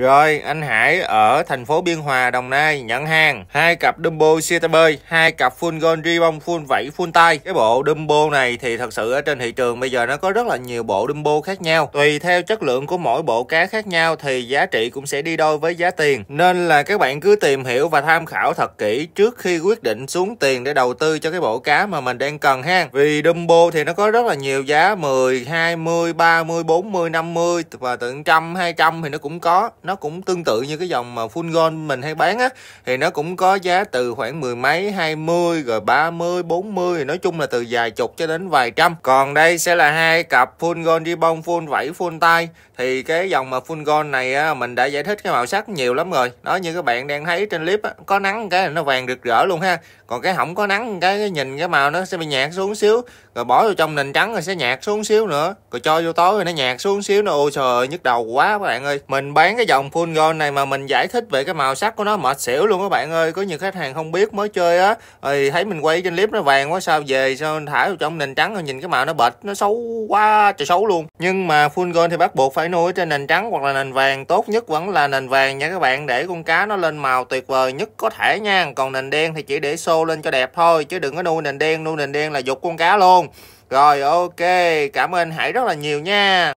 Rồi, anh Hải ở thành phố Biên Hòa, Đồng Nai nhận hàng hai cặp Dumbo bơi, hai cặp full gold ribbon, full vảy, full tay. Cái bộ Dumbo này thì thật sự ở trên thị trường bây giờ nó có rất là nhiều bộ Dumbo khác nhau. Tùy theo chất lượng của mỗi bộ cá khác nhau thì giá trị cũng sẽ đi đôi với giá tiền. Nên là các bạn cứ tìm hiểu và tham khảo thật kỹ trước khi quyết định xuống tiền để đầu tư cho cái bộ cá mà mình đang cần ha. Vì Dumbo thì nó có rất là nhiều giá 10, 20, 30, 40, 50 và tận trăm, hai trăm thì nó cũng có. Nó nó cũng tương tự như cái dòng mà full gold mình hay bán á thì nó cũng có giá từ khoảng mười mấy hai mươi rồi ba mươi bốn mươi nói chung là từ vài chục cho đến vài trăm còn đây sẽ là hai cặp full gold bông, full vảy full tay thì cái dòng mà full gold này á, mình đã giải thích cái màu sắc nhiều lắm rồi đó như các bạn đang thấy trên clip á, có nắng cái nó vàng rực rỡ luôn ha còn cái không có nắng cái, cái nhìn cái màu nó sẽ bị nhạt xuống xíu rồi bỏ vô trong nền trắng rồi sẽ nhạt xuống xíu nữa rồi cho vô tối rồi nó nhạt xuống xíu nó ôi trời nhức đầu quá các bạn ơi mình bán cái dòng dòng full gold này mà mình giải thích về cái màu sắc của nó mệt xỉu luôn các bạn ơi có nhiều khách hàng không biết mới chơi á thì thấy mình quay trên clip nó vàng quá sao về sao thả vào trong nền trắng rồi nhìn cái màu nó bệt nó xấu quá trời xấu luôn nhưng mà full gold thì bắt buộc phải nuôi trên nền trắng hoặc là nền vàng tốt nhất vẫn là nền vàng nha các bạn để con cá nó lên màu tuyệt vời nhất có thể nha còn nền đen thì chỉ để xô lên cho đẹp thôi chứ đừng có nuôi nền đen nuôi nền đen là dục con cá luôn rồi ok cảm ơn hải rất là nhiều nha